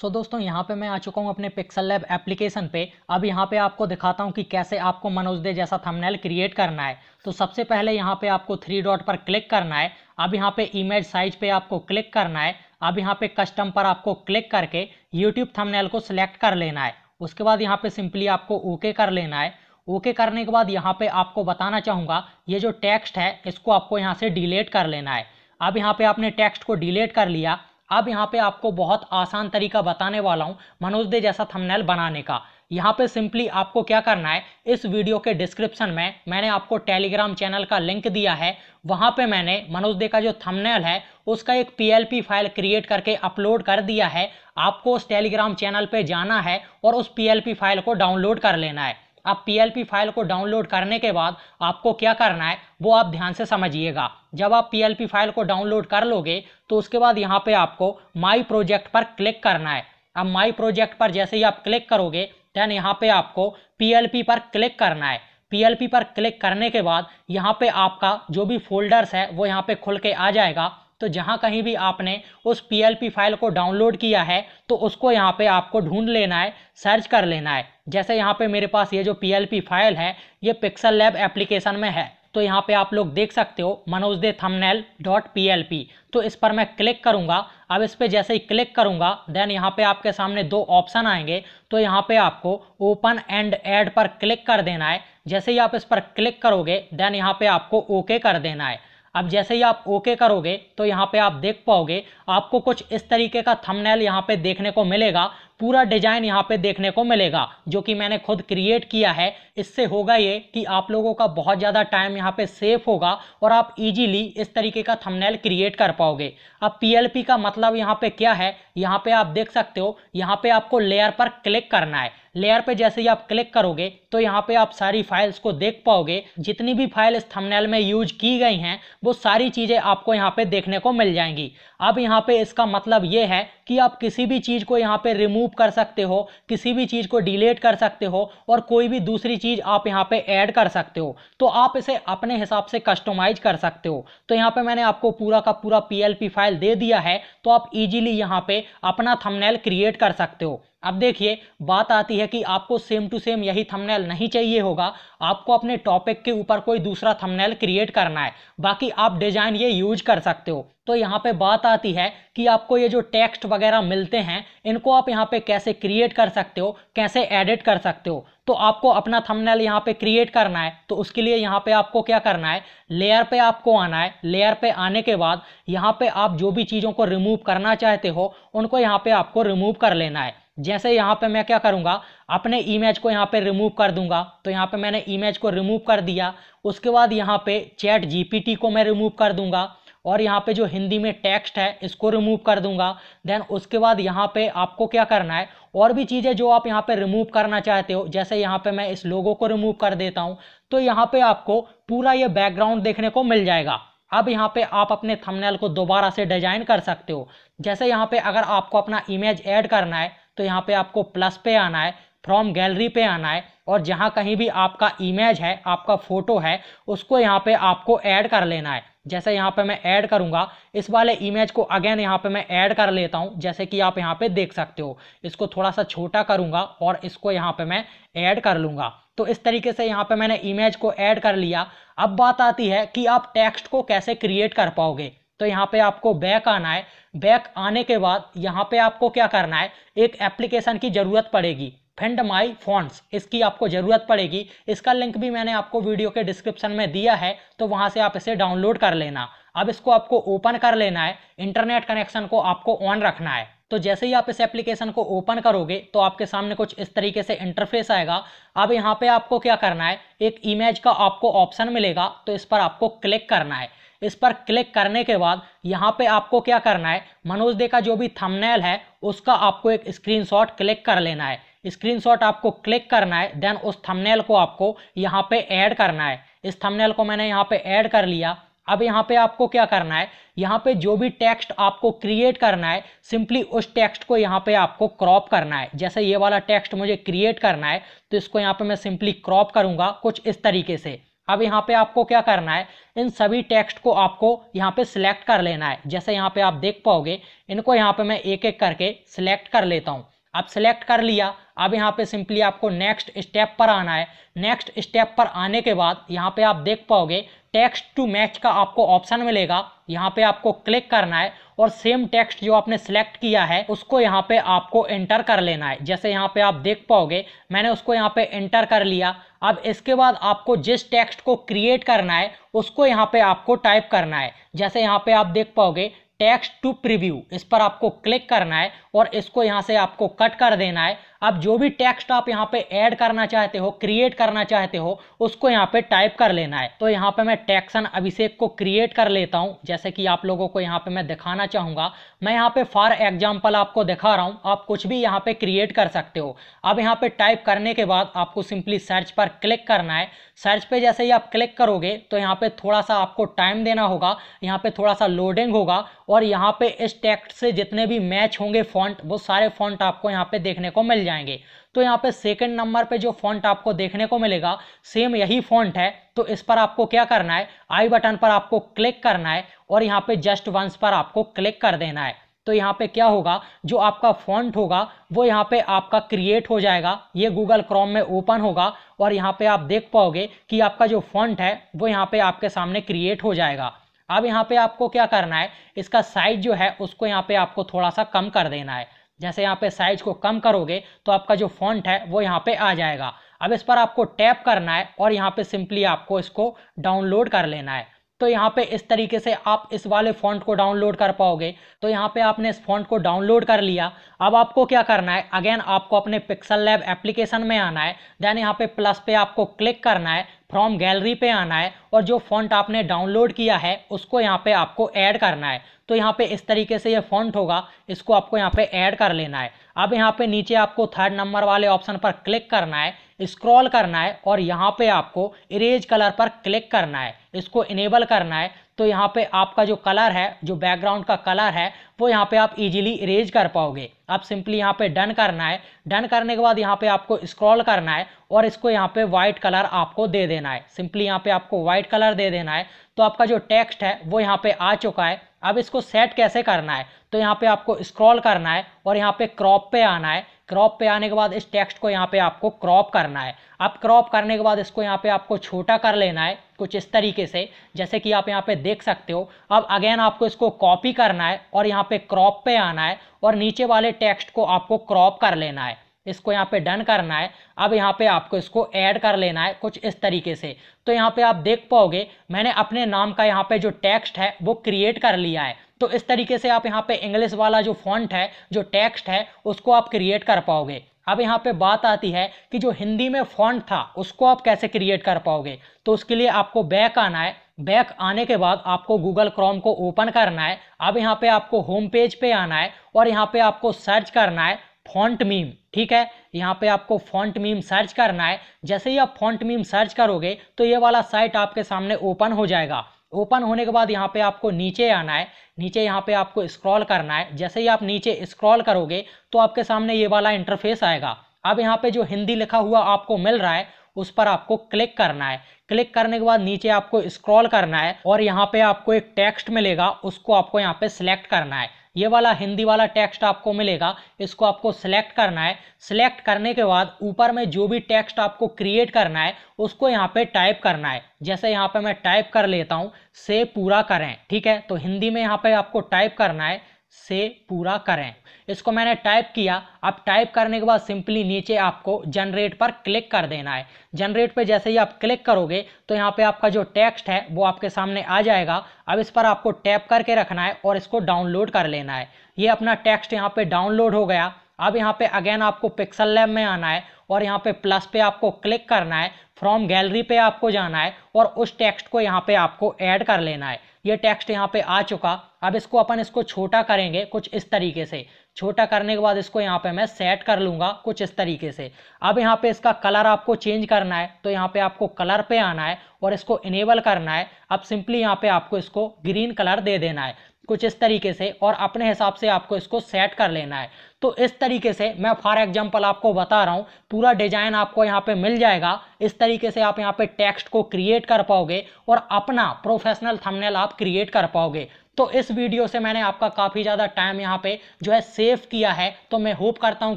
सो so, दोस्तों यहाँ पे मैं आ चुका हूँ अपने पिक्सल लैब एप्लीकेशन पे अब यहाँ पे आपको दिखाता हूँ कि कैसे आपको मनोज दे जैसा थंबनेल क्रिएट करना है तो सबसे पहले यहाँ पे आपको थ्री डॉट पर क्लिक करना है अब यहाँ पे इमेज साइज पे आपको क्लिक करना है अब यहाँ पे कस्टम पर आपको क्लिक करके यूट्यूब थमनेल को सिलेक्ट कर लेना है उसके बाद यहाँ पे सिंपली आपको ओके कर लेना है ओके करने के बाद यहाँ पे आपको बताना चाहूँगा ये जो टेक्स्ट है इसको आपको यहाँ से डिलीट कर लेना है अब यहाँ पे आपने टेक्स्ट को डिलीट कर लिया अब यहाँ पे आपको बहुत आसान तरीका बताने वाला हूँ मनोज दे जैसा थंबनेल बनाने का यहाँ पे सिंपली आपको क्या करना है इस वीडियो के डिस्क्रिप्शन में मैंने आपको टेलीग्राम चैनल का लिंक दिया है वहाँ पे मैंने मनोज दे का जो थंबनेल है उसका एक पीएलपी फाइल क्रिएट करके अपलोड कर दिया है आपको उस टेलीग्राम चैनल पे जाना है और उस पी फाइल को डाउनलोड कर लेना है अब पी फाइल को डाउनलोड करने के बाद आपको क्या करना है वो आप ध्यान से समझिएगा जब आप पी फाइल को डाउनलोड कर लोगे तो उसके बाद यहाँ पे आपको माई प्रोजेक्ट पर क्लिक करना है अब माई प्रोजेक्ट पर जैसे ही आप क्लिक करोगे देन यहाँ पे आपको पी पर क्लिक करना है पी पर क्लिक करने के बाद यहाँ पे आपका जो भी फोल्डर्स है वो यहाँ पे खुल के आ जाएगा तो जहाँ कहीं भी आपने उस पी फाइल को डाउनलोड किया है तो उसको यहाँ पे आपको ढूंढ लेना है सर्च कर लेना है जैसे यहाँ पे मेरे पास ये जो पी फाइल है ये पिक्सल लैब एप्लीकेशन में है तो यहाँ पे आप लोग देख सकते हो मनोज दे thumbnail dot P L P तो इस पर मैं क्लिक करूँगा अब इस पर जैसे ही क्लिक करूँगा देन यहाँ पे आपके सामने दो ऑप्शन आएंगे तो यहाँ पे आपको ओपन एंड ऐड पर क्लिक कर देना है जैसे ही आप इस पर क्लिक करोगे देन यहाँ पे आपको ओके okay कर देना है अब जैसे ही आप ओके करोगे तो यहाँ पे आप देख पाओगे आपको कुछ इस तरीके का थंबनेल यहाँ पे देखने को मिलेगा पूरा डिजाइन यहाँ पे देखने को मिलेगा जो कि मैंने खुद क्रिएट किया है इससे होगा ये कि आप लोगों का बहुत ज़्यादा टाइम यहाँ पे सेफ होगा और आप इजीली इस तरीके का थंबनेल क्रिएट कर पाओगे अब पीएलपी का मतलब यहाँ पे क्या है यहाँ पे आप देख सकते हो यहाँ पे आपको लेयर पर क्लिक करना है लेयर पे जैसे ही आप क्लिक करोगे तो यहाँ पे आप सारी फाइल्स को देख पाओगे जितनी भी फाइल इस थंबनेल में यूज की गई हैं वो सारी चीज़ें आपको यहाँ पे देखने को मिल जाएंगी अब यहाँ पे इसका मतलब ये है कि आप किसी भी चीज़ को यहाँ पे रिमूव कर सकते हो किसी भी चीज़ को डिलीट कर सकते हो और कोई भी दूसरी चीज़ आप यहाँ पे ऐड कर सकते हो तो आप इसे अपने हिसाब से कस्टमाइज कर सकते हो तो यहाँ पे मैंने आपको पूरा का पूरा पी फाइल दे दिया है तो आप इजीली यहाँ पे अपना थंबनेल क्रिएट कर सकते हो अब देखिए बात आती है कि आपको सेम टू सेम यही थंबनेल नहीं चाहिए होगा आपको अपने टॉपिक के ऊपर कोई दूसरा थंबनेल क्रिएट करना है बाकी आप डिजाइन ये यूज कर सकते हो तो यहाँ पे बात आती है कि आपको ये जो टेक्स्ट वगैरह मिलते हैं इनको आप यहाँ पे कैसे क्रिएट कर सकते हो कैसे एडिट कर सकते हो तो आपको अपना थंबनेल यहाँ पे क्रिएट करना है तो उसके लिए यहाँ पे आपको क्या करना है लेयर पे आपको आना है लेयर पे आने के बाद यहाँ पे आप जो भी चीज़ों को रिमूव करना चाहते हो उनको यहाँ पे आपको रिमूव कर लेना है जैसे यहाँ पे मैं क्या करूँगा अपने इमेज को यहाँ पे रिमूव कर दूंगा तो यहाँ पे मैंने इमेज को रिमूव कर दिया उसके बाद यहाँ पे चैट जीपीटी को मैं रिमूव कर दूंगा और यहाँ पे जो हिंदी में टेक्स्ट है इसको रिमूव कर दूंगा देन उसके बाद यहाँ पे आपको क्या करना है और भी चीज़ें जो आप यहाँ पे रिमूव करना चाहते हो जैसे यहाँ पे मैं इस लोगो को रिमूव कर देता हूँ तो यहाँ पे आपको पूरा ये बैकग्राउंड देखने को मिल जाएगा अब यहाँ पे आप अपने थंबनेल को दोबारा से डिजाइन कर सकते हो जैसे यहाँ पे अगर आपको अपना इमेज ऐड करना है तो यहाँ पे आपको प्लस पे आना है फ्रॉम गैलरी पे आना है और जहाँ कहीं भी आपका इमेज है आपका फोटो है उसको यहाँ पे आपको ऐड कर लेना है जैसे यहाँ पे मैं ऐड करूँगा इस वाले इमेज को अगेन यहाँ पे मैं ऐड कर लेता हूँ जैसे कि आप यहाँ पे देख सकते हो इसको थोड़ा सा छोटा करूँगा और इसको यहाँ पे मैं ऐड कर लूँगा तो इस तरीके से यहाँ पे मैंने इमेज को ऐड कर लिया अब बात आती है कि आप टेक्स्ट को कैसे क्रिएट कर पाओगे तो यहाँ पे आपको बैक आना है बैक आने के बाद यहाँ पे आपको क्या करना है एक एप्लीकेशन की ज़रूरत पड़ेगी फेंड माई फॉन्ट्स इसकी आपको ज़रूरत पड़ेगी इसका लिंक भी मैंने आपको वीडियो के डिस्क्रिप्शन में दिया है तो वहाँ से आप इसे डाउनलोड कर लेना अब इसको आपको ओपन कर लेना है इंटरनेट कनेक्शन को आपको ऑन रखना है तो जैसे ही आप इस एप्लीकेशन को ओपन करोगे तो आपके सामने कुछ इस तरीके से इंटरफेस आएगा अब यहाँ पे आपको क्या करना है एक इमेज का आपको ऑप्शन मिलेगा तो इस पर आपको क्लिक करना है इस पर क्लिक करने के बाद यहाँ पे आपको क्या करना है मनोज दे का जो भी थंबनेल है उसका आपको एक स्क्रीनशॉट क्लिक कर लेना है स्क्रीनशॉट आपको क्लिक करना है देन उस थंबनेल को आपको यहाँ पे ऐड करना है इस थंबनेल को मैंने यहाँ पे ऐड कर लिया अब यहाँ पे आपको क्या करना है यहाँ पे जो भी टेक्स्ट आपको क्रिएट करना है सिंपली उस टेक्स्ट को यहाँ पे आपको क्रॉप करना है जैसे ये वाला टेक्स्ट मुझे क्रिएट करना है तो इसको यहाँ पे मैं सिंपली क्रॉप करूँगा कुछ इस तरीके से अब यहाँ पे आपको क्या करना है इन सभी टेक्स्ट को आपको यहाँ पे सिलेक्ट कर लेना है जैसे यहाँ पे आप देख पाओगे इनको यहाँ पे मैं एक एक करके सिलेक्ट कर लेता हूँ आप सेलेक्ट कर लिया अब यहाँ पे सिंपली आपको नेक्स्ट स्टेप पर आना है नेक्स्ट स्टेप पर आने के बाद यहाँ पे आप देख पाओगे टेक्स्ट टू मैच का आपको ऑप्शन मिलेगा यहाँ पे आपको क्लिक करना है और सेम टेक्स्ट जो आपने सेलेक्ट किया है उसको यहाँ पे आपको एंटर कर लेना है जैसे यहाँ पे आप देख पाओगे मैंने उसको यहाँ पे एंटर कर लिया अब इसके बाद आपको जिस टेक्स्ट को क्रिएट करना है उसको यहाँ पे आपको टाइप करना है जैसे यहाँ पे आप देख पाओगे टेक्स्ट टू प्रीव्यू इस पर आपको क्लिक करना है और इसको यहाँ से आपको कट कर देना है आप जो भी टेक्स्ट आप यहाँ पे ऐड करना चाहते हो क्रिएट करना चाहते हो उसको यहाँ पे टाइप कर लेना है तो यहाँ पे मैं टैक्सन अभिषेक को क्रिएट कर लेता हूँ जैसे कि आप लोगों को यहाँ पे मैं दिखाना चाहूँगा मैं यहाँ पे फॉर एग्जाम्पल आपको दिखा रहा हूँ आप कुछ भी यहाँ पे क्रिएट कर सकते हो अब यहाँ पे टाइप करने के बाद आपको सिंपली सर्च पर क्लिक करना है सर्च पे जैसे ही आप क्लिक करोगे तो यहाँ पे थोड़ा सा आपको टाइम देना होगा यहाँ पे थोड़ा सा लोडिंग होगा और यहाँ पे इस टेक्स्ट से जितने भी मैच होंगे फॉन्ट वो सारे फॉन्ट आपको यहाँ पे देखने को मिल जाएंगे तो यहाँ पे सेकंड नंबर पे जो फॉन्ट आपको देखने को मिलेगा सेम यही फॉन्ट है तो इस पर आपको क्या करना है आई बटन पर आपको क्लिक करना है और यहाँ पे जस्ट वंस पर आपको क्लिक कर देना है तो यहाँ पे क्या होगा जो आपका फॉन्ट होगा वो यहाँ पे आपका क्रिएट हो जाएगा ये गूगल क्रोम में ओपन होगा और यहाँ पे आप देख पाओगे कि आपका जो फॉन्ट है वो यहाँ पे आपके सामने क्रिएट हो जाएगा अब यहाँ पे आपको क्या करना है इसका साइज जो है उसको यहाँ पे आपको थोड़ा सा कम कर देना है जैसे यहाँ पे साइज को कम करोगे तो आपका जो फॉन्ट है वो यहाँ पे आ जाएगा अब इस पर आपको टैप करना है और यहाँ पे सिंपली आपको इसको डाउनलोड कर लेना है तो यहाँ पे इस तरीके से आप इस वाले फॉन्ट को डाउनलोड कर पाओगे तो यहाँ पे आपने इस फॉन्ट को डाउनलोड कर लिया अब आपको क्या करना है अगेन आपको अपने पिक्सल लैब एप्लीकेशन में आना है देन यहाँ पे प्लस पे आपको क्लिक करना है फ्रॉम गैलरी पे आना है और जो फॉन्ट आपने डाउनलोड किया है उसको यहाँ पे आपको ऐड करना है तो यहाँ पे इस तरीके से ये फॉन्ट होगा इसको आपको यहाँ पे ऐड कर लेना है अब यहाँ पे नीचे आपको थर्ड नंबर वाले ऑप्शन पर क्लिक करना है स्क्रॉल करना है और यहाँ पे आपको इरेज कलर पर क्लिक करना है इसको इनेबल करना है तो यहाँ पे आपका जो कलर है जो बैकग्राउंड का कलर है वो यहाँ पे आप इजीली इरेज कर पाओगे आप सिंपली यहाँ पे डन करना है डन करने के बाद यहाँ पे आपको स्क्रॉल करना है और इसको यहाँ पे वाइट कलर आपको दे देना है सिंपली यहाँ पे आपको वाइट कलर दे देना है तो आपका जो टेक्स्ट है वो यहाँ पे आ चुका है अब इसको सेट कैसे करना है तो यहाँ पे आपको स्क्रॉल करना है और यहाँ पे क्रॉप पे आना है क्रॉप पे आने के बाद इस टेक्स्ट को यहाँ पे आपको क्रॉप करना है अब क्रॉप करने के बाद इसको यहाँ पे आपको छोटा कर लेना है कुछ इस तरीके से जैसे कि आप यहाँ पे देख सकते हो अब अगेन आपको इसको कॉपी करना है और यहाँ पे क्रॉप पे आना है और नीचे वाले टेक्स्ट को आपको क्रॉप कर लेना है इसको यहाँ पे डन करना है अब यहाँ पे आपको इसको ऐड कर लेना है कुछ इस तरीके से तो यहाँ पे आप देख पाओगे मैंने अपने नाम का यहाँ पे जो टेक्स्ट है वो क्रिएट कर लिया है तो इस तरीके से आप यहाँ पे इंग्लिश वाला जो फॉन्ट है जो टेक्स्ट है उसको आप क्रिएट कर पाओगे अब यहाँ पे बात आती है कि जो हिंदी में फॉन्ट था उसको आप कैसे क्रिएट कर पाओगे तो उसके लिए आपको बैक आना है बैक आने के बाद आपको गूगल क्रोम को ओपन करना है अब यहाँ पे आपको होम पेज पे आना है और यहाँ पे आपको सर्च करना है फॉन्ट मीम ठीक है यहाँ पे आपको फॉन्ट मीम सर्च करना है जैसे ही आप फॉन्ट मीम सर्च करोगे तो ये वाला साइट आपके सामने ओपन हो जाएगा ओपन होने के बाद यहाँ पे आपको नीचे आना है नीचे यहाँ पे आपको स्क्रॉल करना है जैसे ही आप नीचे स्क्रॉल करोगे तो आपके सामने ये वाला इंटरफेस आएगा अब यहाँ पे जो हिंदी लिखा हुआ आपको मिल रहा है उस पर आपको क्लिक करना है क्लिक करने के बाद नीचे आपको स्क्रॉल करना है और यहाँ पे आपको एक टेक्स्ट मिलेगा उसको आपको यहाँ पे सिलेक्ट करना है ये वाला हिंदी वाला टेक्स्ट आपको मिलेगा इसको आपको सिलेक्ट करना है सिलेक्ट करने के बाद ऊपर में जो भी टेक्स्ट आपको क्रिएट करना है उसको यहाँ पे टाइप करना है जैसे यहाँ पे मैं टाइप कर लेता हूँ से पूरा करें ठीक है तो हिंदी में यहाँ पे आपको टाइप करना है से पूरा करें इसको मैंने टाइप किया अब टाइप करने के बाद सिंपली नीचे आपको जनरेट पर क्लिक कर देना है जनरेट पे जैसे ही आप क्लिक करोगे तो यहाँ पे आपका जो टेक्स्ट है वो आपके सामने आ जाएगा अब इस पर आपको टैप करके रखना है और इसको डाउनलोड कर लेना है ये अपना टेक्स्ट यहाँ पे डाउनलोड हो गया अब यहाँ पे अगेन आपको पिक्सल लैब में आना है और यहाँ पे प्लस पे आपको क्लिक करना है फ्रॉम गैलरी पे आपको जाना है और उस टेक्स्ट को यहाँ पे आपको ऐड कर लेना है ये टेक्स्ट यहाँ पे आ चुका अब इसको अपन इसको छोटा करेंगे कुछ इस तरीके से छोटा करने के बाद इसको यहाँ पे मैं सेट कर लूँगा कुछ इस तरीके से अब यहाँ पे इसका कलर आपको चेंज करना है तो यहाँ पे आपको कलर पे आना है और इसको इनेबल करना है अब सिंपली यहाँ पे आपको इसको ग्रीन कलर दे देना है कुछ इस तरीके से और अपने हिसाब से आपको इसको सेट कर लेना है तो इस तरीके से मैं फॉर एग्जांपल आपको बता रहा हूँ पूरा डिजाइन आपको यहाँ पे मिल जाएगा इस तरीके से आप यहाँ पे टेक्स्ट को क्रिएट कर पाओगे और अपना प्रोफेशनल थंबनेल आप क्रिएट कर पाओगे तो इस वीडियो से मैंने आपका काफ़ी ज़्यादा टाइम यहाँ पे जो है सेव किया है तो मैं होप करता हूँ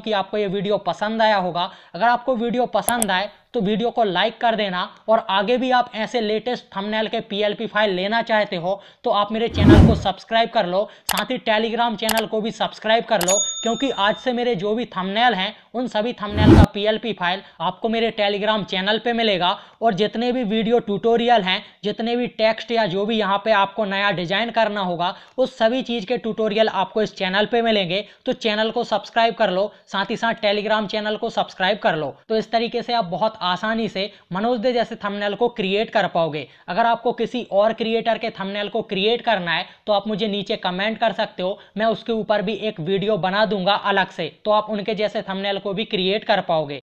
कि आपको ये वीडियो पसंद आया होगा अगर आपको वीडियो पसंद आए तो वीडियो को लाइक कर देना और आगे भी आप ऐसे लेटेस्ट थंबनेल के पीएलपी फाइल लेना चाहते हो तो आप मेरे चैनल को सब्सक्राइब कर लो साथ ही टेलीग्राम चैनल को भी सब्सक्राइब कर लो क्योंकि आज से मेरे जो भी थमनेल हैं उन सभी थंबनेल का पीएलपी फाइल आपको मेरे टेलीग्राम चैनल पे मिलेगा और जितने भी वीडियो ट्यूटोरियल हैं जितने भी टेक्स्ट या जो भी यहाँ पे आपको नया डिजाइन करना होगा उस सभी चीज़ के ट्यूटोरियल आपको इस चैनल पे मिलेंगे तो चैनल को सब्सक्राइब कर लो साथ ही साथ टेलीग्राम चैनल को सब्सक्राइब कर लो तो इस तरीके से आप बहुत आसानी से मनोज दे जैसे थमनेल को क्रिएट कर पाओगे अगर आपको किसी और क्रिएटर के थमनेल को क्रिएट करना है तो आप मुझे नीचे कमेंट कर सकते हो मैं उसके ऊपर भी एक वीडियो बना दूंगा अलग से तो आप उनके जैसे थंबनेल को भी क्रिएट कर पाओगे